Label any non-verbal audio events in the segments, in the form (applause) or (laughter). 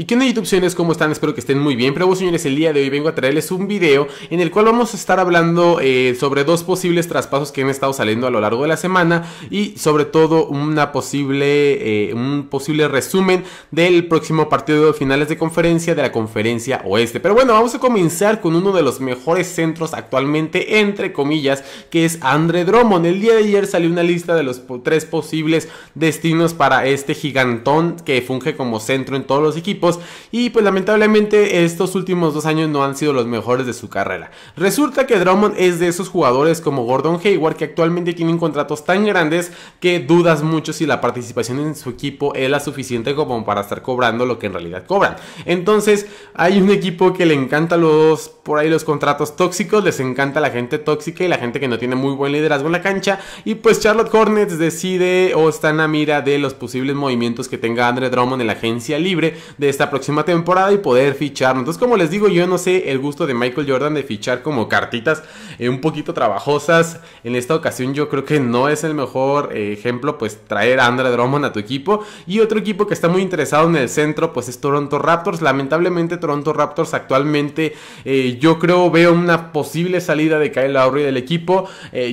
¿Y qué onda YouTube señores? ¿Cómo están? Espero que estén muy bien. Pero vos señores, el día de hoy vengo a traerles un video en el cual vamos a estar hablando eh, sobre dos posibles traspasos que han estado saliendo a lo largo de la semana y sobre todo una posible, eh, un posible resumen del próximo partido de finales de conferencia de la conferencia oeste. Pero bueno, vamos a comenzar con uno de los mejores centros actualmente, entre comillas, que es Andre Drummond. El día de ayer salió una lista de los tres posibles destinos para este gigantón que funge como centro en todos los equipos y pues lamentablemente estos últimos dos años no han sido los mejores de su carrera. Resulta que Drummond es de esos jugadores como Gordon Hayward que actualmente tienen contratos tan grandes que dudas mucho si la participación en su equipo es la suficiente como para estar cobrando lo que en realidad cobran. Entonces hay un equipo que le encanta los por ahí los contratos tóxicos, les encanta la gente tóxica y la gente que no tiene muy buen liderazgo en la cancha y pues Charlotte Hornets decide o está en la mira de los posibles movimientos que tenga Andre Drummond en la agencia libre de esta próxima temporada y poder fichar Entonces, como les digo, yo no sé el gusto de Michael Jordan de fichar como cartitas eh, un poquito trabajosas. En esta ocasión yo creo que no es el mejor eh, ejemplo, pues traer a Andre Drummond a tu equipo. Y otro equipo que está muy interesado en el centro, pues es Toronto Raptors. Lamentablemente Toronto Raptors actualmente eh, yo creo veo una posible salida de Kyle Lowry del equipo.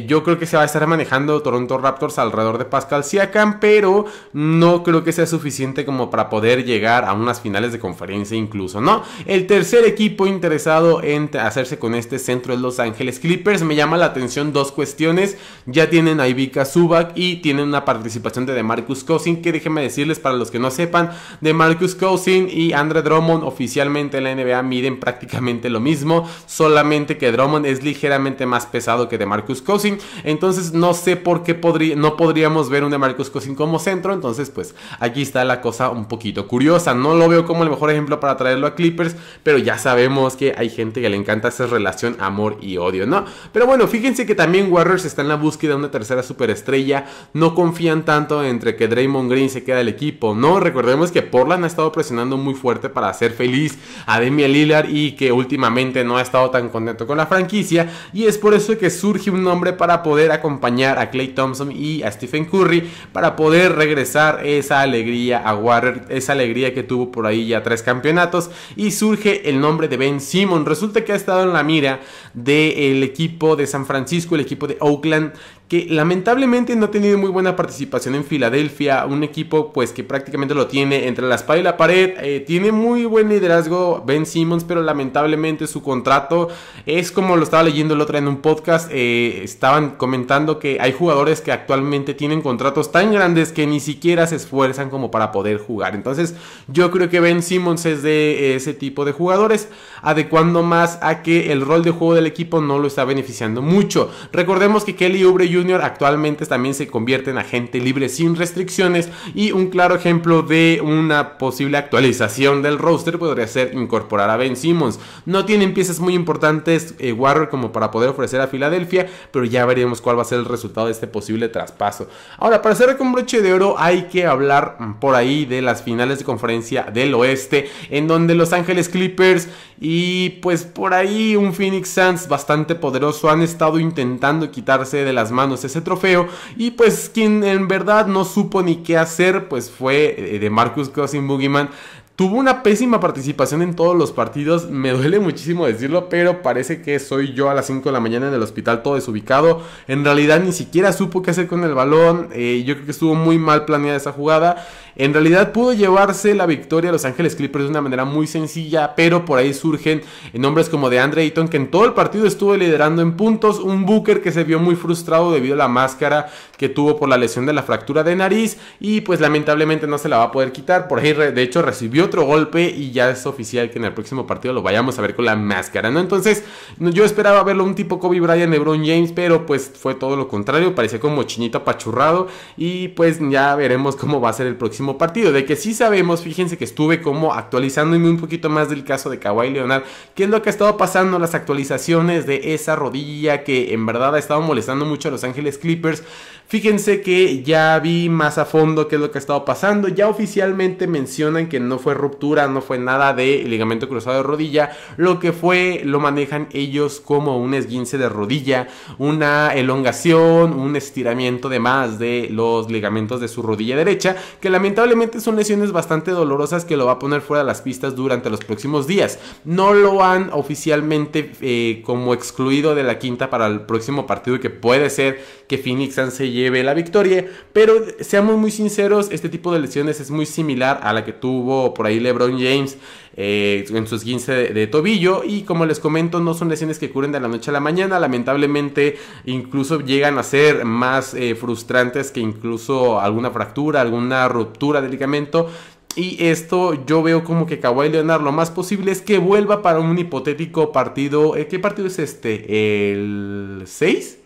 yo creo que se va a estar manejando Toronto Raptors alrededor de Pascal Siakam, pero no creo que sea suficiente como para poder llegar a unas finales de conferencia incluso, ¿no? El tercer equipo interesado en hacerse con este centro es Los Ángeles Clippers. Me llama la atención dos cuestiones. Ya tienen a Ivica Subak y tienen una participación de Marcus Cousin, que déjenme decirles para los que no sepan, de Marcus Cousin y Andre Drummond oficialmente en la NBA miden prácticamente lo mismo, solamente que Drummond es ligeramente más pesado que de Marcus Cousin, entonces no sé por qué podría, no podríamos ver un de Marcus Cousin como centro, entonces pues aquí está la cosa un poquito curiosa, no lo veo como el mejor ejemplo para traerlo a Clippers, pero ya sabemos que hay gente que le encanta esa relación amor y odio, ¿no? Pero bueno, fíjense que también Warriors está en la búsqueda de una tercera superestrella, no confían tanto entre que Draymond Green se queda del equipo, ¿no? Recordemos que Portland ha estado presionando muy fuerte para hacer feliz a Demi Lillard y que últimamente no ha estado tan contento con la franquicia y es por eso que surge un nombre para poder acompañar a Clay Thompson y a Stephen Curry para poder regresar esa alegría a Warriors, esa alegría que tuvo por ahí ya tres campeonatos y surge el nombre de Ben Simon. Resulta que ha estado en la mira del equipo de San Francisco, el equipo de Oakland, que lamentablemente no ha tenido muy buena participación en Filadelfia, un equipo pues que prácticamente lo tiene entre la espada y la pared, eh, tiene muy buen liderazgo Ben Simmons, pero lamentablemente su contrato es como lo estaba leyendo el otro día en un podcast, eh, estaban comentando que hay jugadores que actualmente tienen contratos tan grandes que ni siquiera se esfuerzan como para poder jugar, entonces yo creo que Ben Simmons es de ese tipo de jugadores, adecuando más a que el rol de juego del equipo no lo está beneficiando mucho, recordemos que Kelly Oubre actualmente también se convierte en agente libre sin restricciones y un claro ejemplo de una posible actualización del roster podría ser incorporar a Ben Simmons. No tienen piezas muy importantes eh, como para poder ofrecer a Filadelfia, pero ya veremos cuál va a ser el resultado de este posible traspaso. Ahora, para cerrar con broche de oro, hay que hablar por ahí de las finales de conferencia del oeste, en donde Los Ángeles Clippers y pues por ahí un Phoenix Suns bastante poderoso han estado intentando quitarse de las manos ese trofeo. Y pues quien en verdad no supo ni qué hacer, pues fue eh, de Marcus Cousin Boogeyman. Tuvo una pésima participación en todos los partidos, (laughs) me duele muchísimo decirlo, pero parece que soy yo a las 5 de la mañana en el hospital todo desubicado. En realidad ni siquiera supo qué hacer con el balón, eh, yo creo que estuvo muy mal planeada esa jugada en realidad pudo llevarse la victoria a Los Ángeles Clippers de una manera muy sencilla, pero por ahí surgen nombres como de Andre Ayton, que en todo el partido estuvo liderando en puntos, un Booker que se vio muy frustrado debido a la máscara que tuvo por la lesión de la fractura de nariz y pues lamentablemente no se la va a poder quitar, por ahí de hecho recibió otro golpe y ya es oficial que en el próximo partido lo vayamos a ver con la máscara, ¿no? Entonces yo esperaba verlo un tipo Kobe Bryant, LeBron James, pero pues fue todo lo contrario, parecía como chinito apachurrado y pues ya veremos cómo va a ser el próximo partido. De que sí sabemos, fíjense que estuve como actualizándome un poquito más del caso de Kawhi Leonard, qué es lo que ha estado pasando, las actualizaciones de esa rodilla que en verdad ha estado molestando mucho a Los Ángeles Clippers. Fíjense que ya vi más a fondo qué es lo que ha estado pasando. Ya oficialmente mencionan que no fue ruptura, no fue nada de ligamento cruzado de rodilla. Lo que fue lo manejan ellos como un esguince de rodilla, una elongación, un estiramiento de más de los ligamentos de su rodilla derecha, que lamentablemente lamentablemente son lesiones bastante dolorosas que lo va a poner fuera de las pistas durante los próximos días. No lo han oficialmente eh, como excluido de la quinta para el próximo partido y que puede ser que Phoenix Sun se lleve la victoria, pero seamos muy sinceros, este tipo de lesiones es muy similar a la que tuvo por ahí LeBron James eh, en sus 15 de, tobillo. Y como les comento, no son lesiones que curen de la noche a la mañana. Lamentablemente, incluso llegan a ser más eh, frustrantes que incluso alguna fractura, alguna ruptura de ligamento. Y esto yo veo como que Kawhi Leonard lo más posible es que vuelva para un hipotético partido. Eh, ¿Qué partido es este? ¿El 6?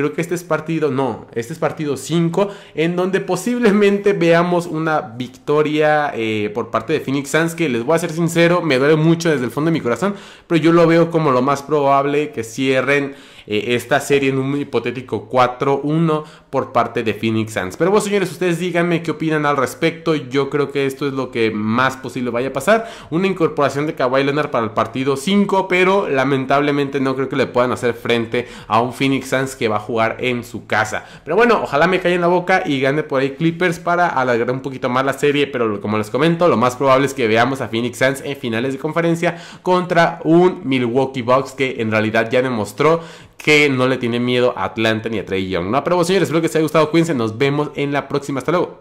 Creo que este es partido, no, este es partido 5, en donde posiblemente veamos una victoria eh, por parte de Phoenix Suns, que les voy a ser sincero, me duele mucho desde el fondo de mi corazón, pero yo lo veo como lo más probable que cierren eh, esta serie en un hipotético 4-1 por parte de Phoenix Suns. Pero vos señores, ustedes díganme qué opinan al respecto. Yo creo que esto es lo que más posible vaya a pasar. Una incorporación de Kawhi Leonard para el partido 5, pero lamentablemente no creo que le puedan hacer frente a un Phoenix Suns que va a jugar en su casa. Pero bueno, ojalá me caiga en la boca y gane por ahí Clippers para alargar un poquito más la serie. Pero como les comento, lo más probable es que veamos a Phoenix Suns en finales de conferencia contra un Milwaukee Bucks que en realidad ya demostró que no le tiene miedo a Atlanta ni a Trey Young. ¿no? Pero bueno, señores, espero que les haya gustado. Cuídense, nos vemos en la próxima. Hasta luego.